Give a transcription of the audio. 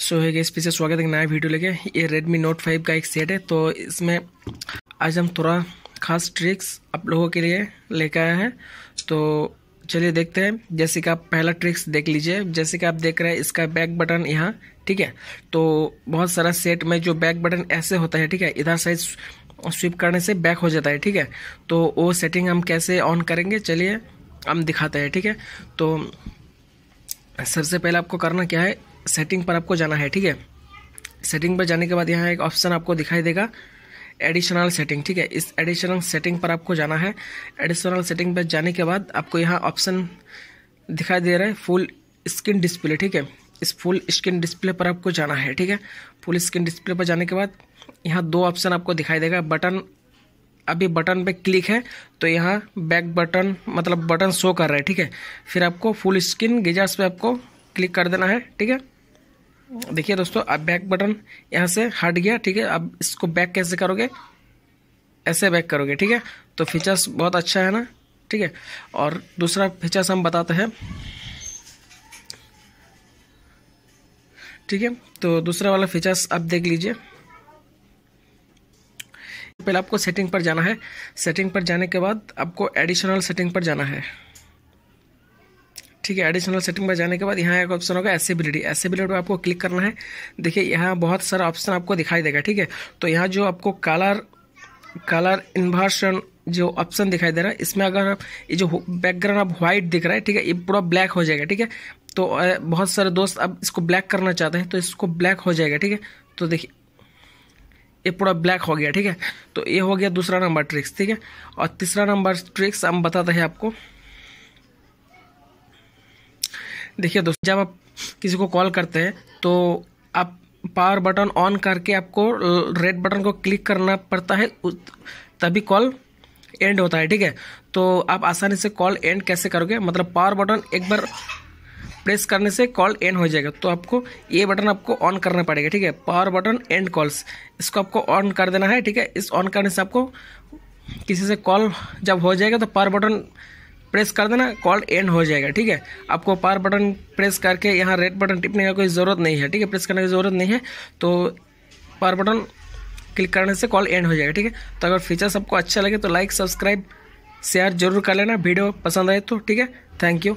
सो है कि इस पीछे स्वागत है नया वीडियो लेके ये Redmi Note 5 का एक सेट है तो इसमें आज हम थोड़ा खास ट्रिक्स आप लोगों के लिए लेके आए हैं तो चलिए देखते हैं जैसे कि आप पहला ट्रिक्स देख लीजिए जैसे कि आप देख रहे हैं इसका बैक बटन यहाँ ठीक है तो बहुत सारा सेट में जो बैक बटन ऐसे होता है ठीक है इधर साइज स्विप करने से बैक हो जाता है ठीक है तो वो सेटिंग हम कैसे ऑन करेंगे चलिए हम दिखाते हैं ठीक है तो सबसे पहले आपको करना क्या है सेटिंग पर आपको जाना है ठीक है सेटिंग पर जाने के बाद यहाँ एक ऑप्शन आपको दिखाई देगा एडिशनल सेटिंग ठीक है इस एडिशनल सेटिंग पर आपको जाना है एडिशनल सेटिंग पर जाने के बाद आपको यहाँ ऑप्शन दिखाई दे रहा है फुल स्क्रीन डिस्प्ले ठीक है इस फुल स्क्रीन डिस्प्ले पर आपको जाना है ठीक है फुल स्क्रीन डिस्प्ले पर जाने के बाद यहाँ दो ऑप्शन आपको दिखाई देगा बटन अभी बटन पे क्लिक है तो यहाँ बैक बटन मतलब बटन शो कर रहा है ठीक है फिर आपको फुल स्क्रीन गिजार्स पे आपको क्लिक कर देना है ठीक है देखिए दोस्तों अब बैक बटन यहाँ से हट गया ठीक है अब इसको बैक कैसे करोगे ऐसे बैक करोगे ठीक है तो फीचर्स बहुत अच्छा है ना ठीक है और दूसरा फीचर्स हम बताते हैं ठीक है तो दूसरा वाला फीचर्स आप देख लीजिए पहले आपको सेटिंग पर जाना है सेटिंग पर जाने के बाद आपको एडिशनल सेटिंग पर जाना है ठीक है एडिशनल सेटिंग पर जाने के बाद यहाँ एक ऑप्शन होगा एसेबिलिटी एसेबिलिटी पर आपको क्लिक करना है देखिए यहाँ बहुत सारा ऑप्शन आपको दिखाई देगा ठीक है तो यहाँ जो आपको कलर कलर इन्वर्शन जो ऑप्शन दिखाई दे रहा है इसमें अगर आप ये जो बैकग्राउंड आप व्हाइट दिख रहा है ठीक है ये पूरा ब्लैक हो जाएगा ठीक है तो बहुत सारे दोस्त अब इसको ब्लैक करना चाहते हैं तो इसको ब्लैक हो जाएगा ठीक है तो देखिए ये पूरा ब्लैक हो गया ठीक है तो ये हो गया दूसरा नंबर ट्रिक्स ठीक है और तीसरा नंबर ट्रिक्स हम बताते हैं आपको देखिए दोस्तों जब आप किसी को कॉल करते हैं तो आप पावर बटन ऑन करके आपको रेड बटन को क्लिक करना पड़ता है तभी कॉल एंड होता है ठीक है तो आप आसानी से कॉल एंड कैसे करोगे मतलब पावर बटन एक बार प्रेस करने से कॉल एंड हो जाएगा तो आपको ये बटन आपको ऑन करना पड़ेगा ठीक है पावर बटन एंड कॉल्स इसको आपको ऑन कर देना है ठीक है इस ऑन करने से आपको किसी से कॉल जब हो जाएगा तो पावर बटन प्रेस कर देना कॉल एंड हो जाएगा ठीक है आपको पार बटन प्रेस करके यहाँ रेड बटन टिपने का कोई ज़रूरत नहीं है ठीक है प्रेस करने की ज़रूरत नहीं है तो पार बटन क्लिक करने से कॉल एंड हो जाएगा ठीक है तो अगर फीचर्स आपको अच्छा लगे तो लाइक सब्सक्राइब शेयर जरूर कर लेना वीडियो पसंद आए तो ठीक है थैंक यू